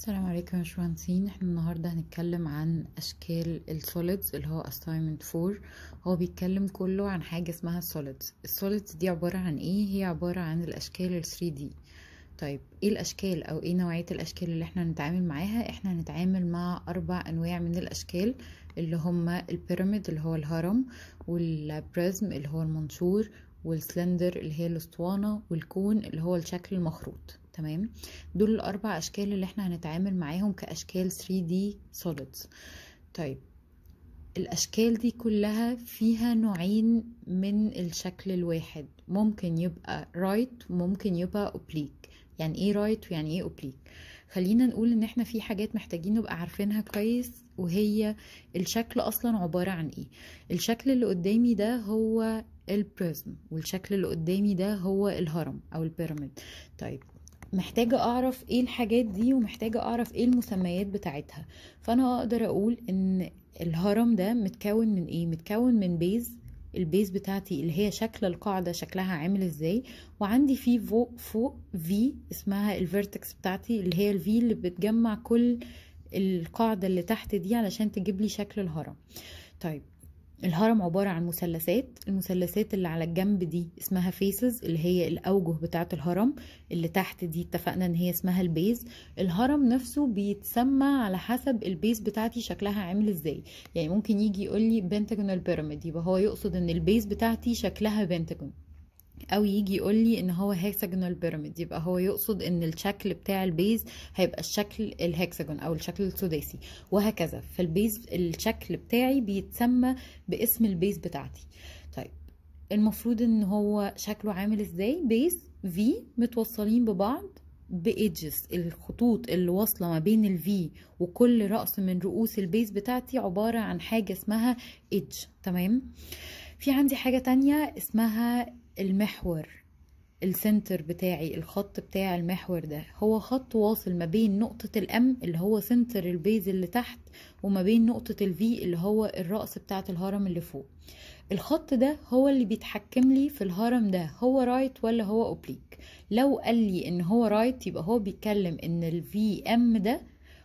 السلام عليكم يا باشمهندسين احنا النهارده هنتكلم عن اشكال السوليدز اللي هو assignment 4 هو بيتكلم كله عن حاجه اسمها السوليدز السوليدز دي عباره عن ايه هي عباره عن الاشكال ال 3 دي طيب ايه الاشكال او ايه نوعيه الاشكال اللي احنا هنتعامل معاها احنا هنتعامل مع اربع انواع من الاشكال اللي هما البيراميد اللي هو الهرم والبريزم اللي هو المنشور والسلندر اللي هي الاسطوانه والكون اللي هو الشكل المخروط تمام دول الاربع اشكال اللي احنا هنتعامل معاهم كاشكال 3D solids طيب الاشكال دي كلها فيها نوعين من الشكل الواحد ممكن يبقى right وممكن يبقى oblique يعني ايه right ويعني ايه oblique خلينا نقول ان احنا في حاجات محتاجين نبقى عارفينها كويس وهي الشكل اصلا عبارة عن ايه الشكل اللي قدامي ده هو البريزم والشكل اللي قدامي ده هو الهرم او البيراميد طيب محتاجة أعرف إيه الحاجات دي ومحتاجة أعرف إيه المسميات بتاعتها فأنا أقدر أقول إن الهرم ده متكون من إيه؟ متكون من بيز البيز بتاعتي اللي هي شكل القاعدة شكلها عامل ازاي وعندي في فوق فوق في اسمها الفيرتكس بتاعتي اللي هي الفي اللي بتجمع كل القاعدة اللي تحت دي علشان تجيب لي شكل الهرم طيب الهرم عبارة عن مثلثات المثلثات اللي على الجنب دي اسمها فيسز اللي هي الأوجه بتاعة الهرم اللي تحت دي اتفقنا ان هي اسمها البيز الهرم نفسه بيتسمى على حسب البيز بتاعتي شكلها عامل ازاي يعني ممكن يجي يقولي بنتاجون البيراميد يبقى هو يقصد ان البيز بتاعتي شكلها بنتاجون او يجي يقول لي ان هو هيكساجونال بيراميد يبقى هو يقصد ان الشكل بتاع البيز هيبقى الشكل الهكساجون او الشكل السداسي وهكذا فالبيز الشكل بتاعي بيتسمى باسم البيز بتاعتي طيب المفروض ان هو شكله عامل ازاي بيز في متوصلين ببعض بإيدجز الخطوط اللي واصلة ما بين الفي وكل رأس من رؤوس البيز بتاعتي عبارة عن حاجة اسمها إيدج تمام في عندي حاجة تانية اسمها المحور السنتر بتاعي الخط بتاع المحور ده هو خط واصل ما بين نقطة الام اللي هو سنتر البيز اللي تحت وما بين نقطة الفي اللي هو الرأس بتاعة الهرم اللي فوق الخط ده هو اللي بيتحكم لي في الهرم ده هو رايت ولا هو اوبليك لو قال لي ان هو رايت يبقى هو بيتكلم ان الفي ام ده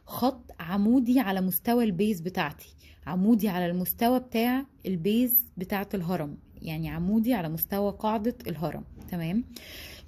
خط عمودي على مستوى البيز بتاعتي عمودي على المستوى بتاع البيز بتاعت الهرم يعني عمودي على مستوى قاعدة الهرم تمام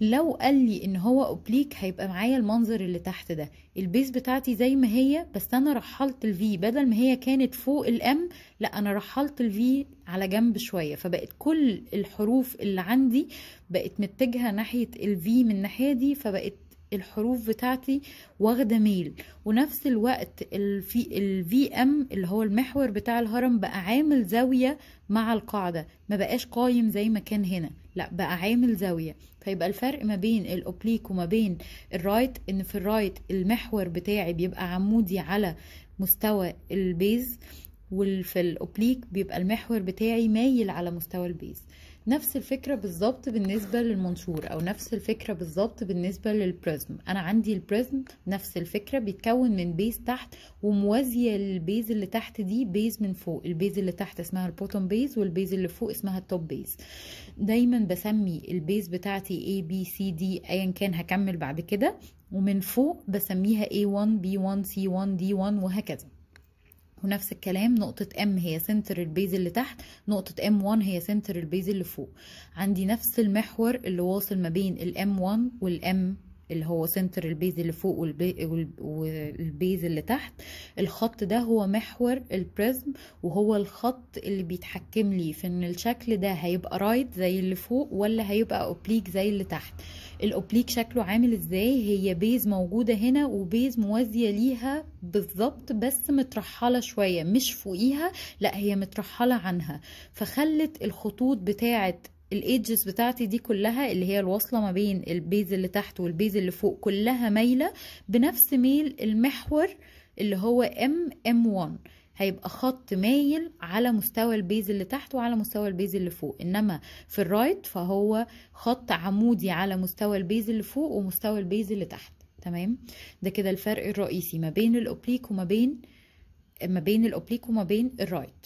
لو قال لي ان هو اوبليك هيبقى معايا المنظر اللي تحت ده البيز بتاعتي زي ما هي بس انا رحلت الفي بدل ما هي كانت فوق الام لا انا رحلت الفي على جنب شويه فبقت كل الحروف اللي عندي بقت متجهه ناحيه الفي من الناحيه دي فبقت الحروف بتاعتي واخده ميل ونفس الوقت الفي الفي ام اللي هو المحور بتاع الهرم بقى عامل زاويه مع القاعده ما بقاش قايم زي ما كان هنا لا بقى عامل زاويه فيبقى الفرق ما بين الاوبليك وما بين الرايت ان في الرايت المحور بتاعي بيبقى عمودي على مستوى البيز وفي الاوبليك بيبقى المحور بتاعي مايل على مستوى البيز نفس الفكرة بالظبط بالنسبة للمنشور أو نفس الفكرة بالظبط بالنسبة للبريزم أنا عندي البريزم نفس الفكرة بيتكون من بيز تحت وموازية للبيز اللي تحت دي بيز من فوق البيز اللي تحت اسمها البوتوم بيز والبيز اللي فوق اسمها التوب بيز دايما بسمي البيز بتاعتي A B C D أيا كان هكمل بعد كده ومن فوق بسميها A1 B1 C1 D1 وهكذا ونفس الكلام نقطة M هي سنتر البيز اللي تحت نقطة M1 هي سنتر البيز اللي فوق عندي نفس المحور اللي واصل ما بين ال M1 وال اللي هو سنتر البيز اللي فوق والبيز اللي تحت الخط ده هو محور البريزم وهو الخط اللي بيتحكم لي في ان الشكل ده هيبقى رايت زي اللي فوق ولا هيبقى اوبليك زي اللي تحت الاوبليك شكله عامل ازاي هي بيز موجوده هنا وبيز موازيه ليها بالظبط بس مترحله شويه مش فوقيها لا هي مترحله عنها فخلت الخطوط بتاعه الايدجز بتاعتي دي كلها اللي هي الواصله ما بين البيز اللي تحت والبيز اللي فوق كلها مايله بنفس ميل المحور اللي هو ام ام 1 هيبقى خط مايل على مستوى البيز اللي تحت وعلى مستوى البيز اللي فوق انما في الرايت فهو خط عمودي على مستوى البيز اللي فوق ومستوى البيز اللي تحت تمام ده كده الفرق الرئيسي ما بين الاوبليك وما بين ما بين الاوبليك وما بين الرايت